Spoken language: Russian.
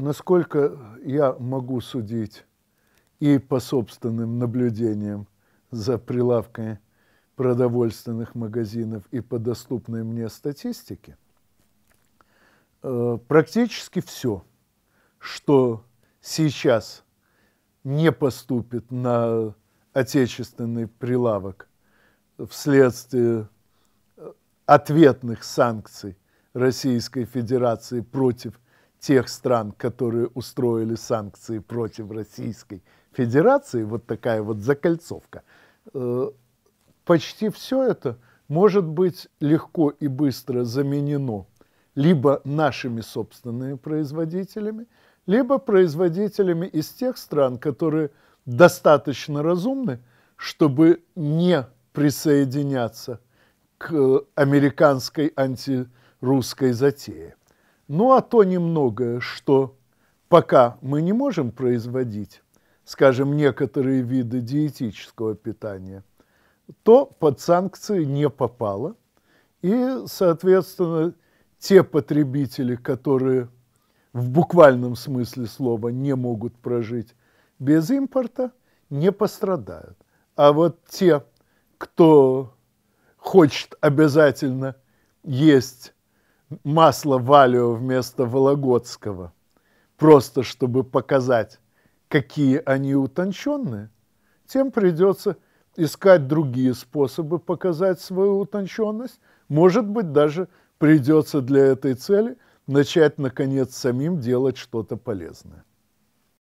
насколько я могу судить и по собственным наблюдениям за прилавками продовольственных магазинов и по доступной мне статистике, э, практически все, что сейчас не поступит на отечественный прилавок вследствие э, ответных санкций Российской Федерации против тех стран, которые устроили санкции против Российской Федерации, вот такая вот закольцовка, э, почти все это может быть легко и быстро заменено либо нашими собственными производителями, либо производителями из тех стран, которые достаточно разумны, чтобы не присоединяться к э, американской антирусской затее. Ну а то немногое, что пока мы не можем производить, скажем, некоторые виды диетического питания, то под санкции не попало. И, соответственно, те потребители, которые в буквальном смысле слова не могут прожить без импорта, не пострадают. А вот те, кто хочет обязательно есть масло Валио вместо Вологодского, просто чтобы показать, какие они утонченные, тем придется искать другие способы показать свою утонченность. Может быть, даже придется для этой цели начать, наконец, самим делать что-то полезное.